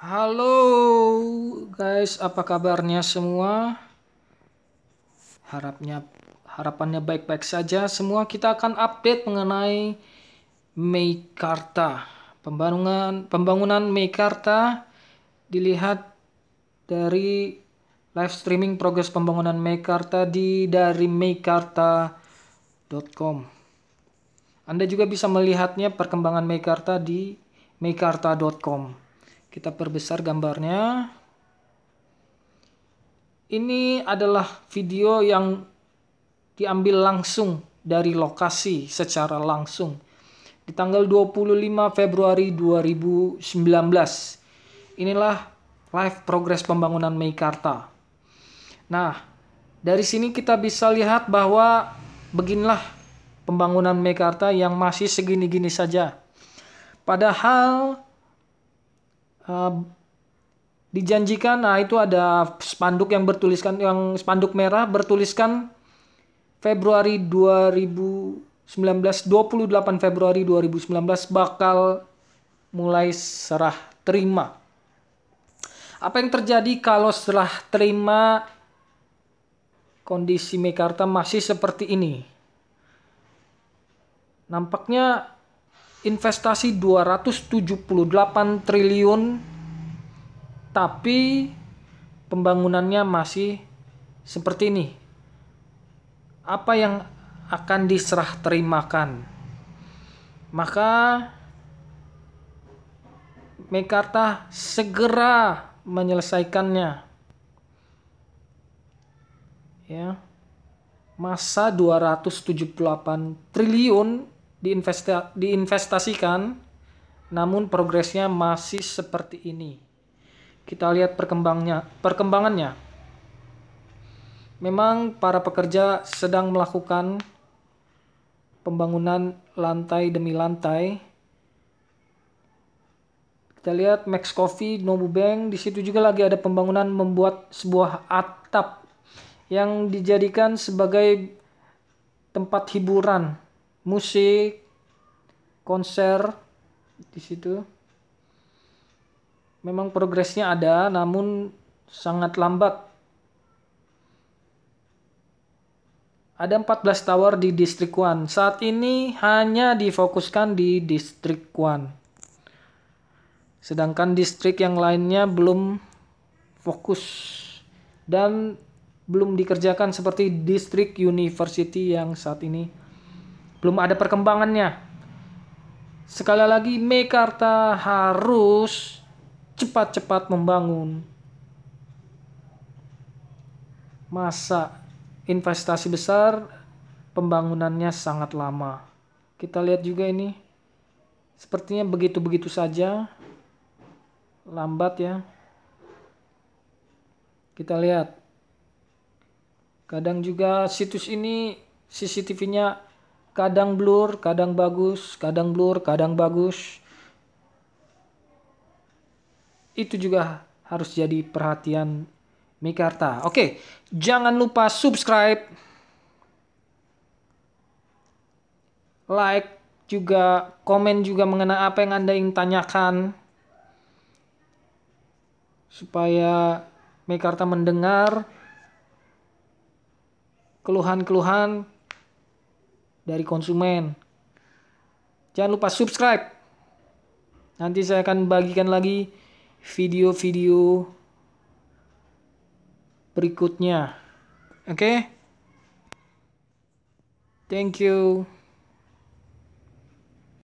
Halo guys, apa kabarnya semua? Harapnya harapannya baik-baik saja. Semua kita akan update mengenai Meikarta. Pembangunan pembangunan Meikarta dilihat dari live streaming progres pembangunan Meikarta di dari meikarta.com. Anda juga bisa melihatnya perkembangan Meikarta di meikarta.com. Kita perbesar gambarnya. Ini adalah video yang diambil langsung dari lokasi secara langsung di tanggal 25 Februari 2019. Inilah live progress pembangunan Meikarta. Nah, dari sini kita bisa lihat bahwa beginilah pembangunan Meikarta yang masih segini-gini saja. Padahal dijanjikan nah itu ada spanduk yang bertuliskan yang spanduk merah bertuliskan Februari 2019 28 Februari 2019 bakal mulai serah terima apa yang terjadi kalau serah terima kondisi Mekarta masih seperti ini nampaknya investasi 278 triliun tapi pembangunannya masih seperti ini. Apa yang akan diserah terimakan? Maka Mekarta segera menyelesaikannya. Ya. Masa 278 triliun diinvesta diinvestasikan namun progresnya masih seperti ini. Kita lihat perkembangnya, perkembangannya. Memang para pekerja sedang melakukan pembangunan lantai demi lantai. Kita lihat Max Coffee, Nobu Bank, di situ juga lagi ada pembangunan membuat sebuah atap yang dijadikan sebagai tempat hiburan musik konser di situ memang progresnya ada namun sangat lambat ada 14 tower di distrik 1 saat ini hanya difokuskan di distrik 1 sedangkan distrik yang lainnya belum fokus dan belum dikerjakan seperti distrik university yang saat ini belum ada perkembangannya. Sekali lagi, Mekarta harus cepat-cepat membangun masa investasi besar, pembangunannya sangat lama. Kita lihat juga ini, sepertinya begitu-begitu saja, lambat ya. Kita lihat, kadang juga situs ini CCTV-nya kadang blur, kadang bagus, kadang blur, kadang bagus. Itu juga harus jadi perhatian Mekarta. Oke, jangan lupa subscribe, like juga, komen juga mengenai apa yang Anda ingin tanyakan. Supaya Mekarta mendengar keluhan-keluhan dari konsumen. Jangan lupa subscribe. Nanti saya akan bagikan lagi video-video berikutnya. Oke? Okay? Thank you.